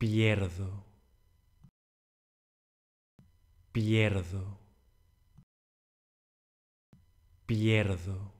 pierdo, pierdo, pierdo.